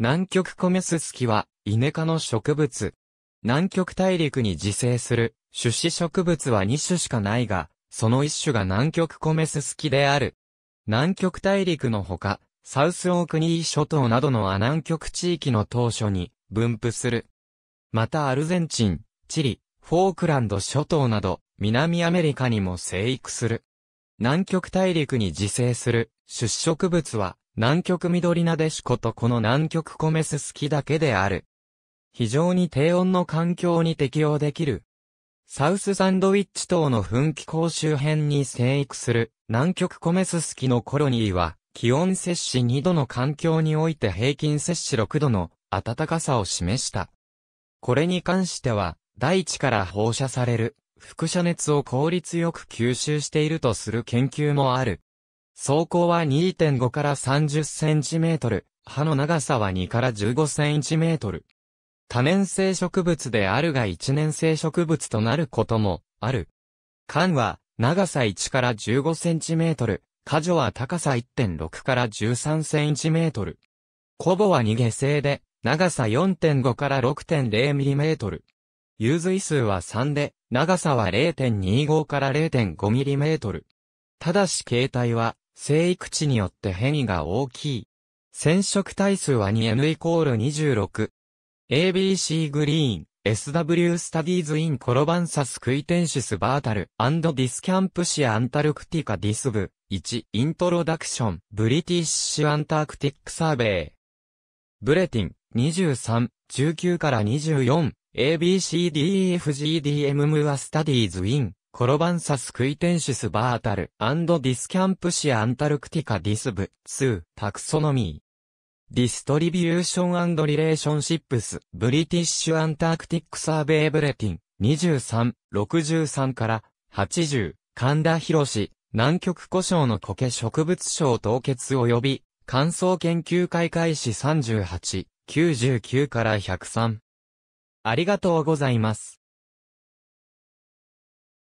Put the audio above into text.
南極コメススキは、イネ科の植物。南極大陸に自生する、種子植物は2種しかないが、その1種が南極コメススキである。南極大陸のほか、サウスオークニー諸島などのア南極地域の当初に分布する。またアルゼンチン、チリ、フォークランド諸島など、南アメリカにも生育する。南極大陸に自生する、種子植物は、南極緑なでしことこの南極コメススキだけである。非常に低温の環境に適応できる。サウスサンドウィッチ島の噴気口周辺に生育する南極コメススキのコロニーは気温摂氏2度の環境において平均摂氏6度の暖かさを示した。これに関しては大地から放射される輻射熱を効率よく吸収しているとする研究もある。走行は2.5から30センチメートル、葉の長さは2から15センチメートル。多年生植物であるが一年生植物となることもある。缶は長さ1から15センチメートル、果樹は高さ1.6から13センチメートル。コボは逃げ性で、長さ4.5から6.0ミリメートル。融水数は3で、長さは0.25から0.5ミリメートル。ただし形態は、生育地によって変異が大きい。染色体数は 2N イコール26。ABC グリーン、SW スタディーズインコロバンサスクイテンシスバータルディスキャンプシアアンタルクティカディスブ1イントロダクションブリティッシュアンタークティックサーベイブレティン23、19から 24ABCDEFGDM ムアスタディーズインコロバンサスクイテンシスバータルディスキャンプシアンタルクティカディスブ2タクソノミー。ディストリビューションリレーションシップスブリティッシュアンタークティックサーベイブレティン23、63から80、神田博士、南極故障の苔植物賞凍結及び、乾燥研究会開始38、99から103。ありがとうございます。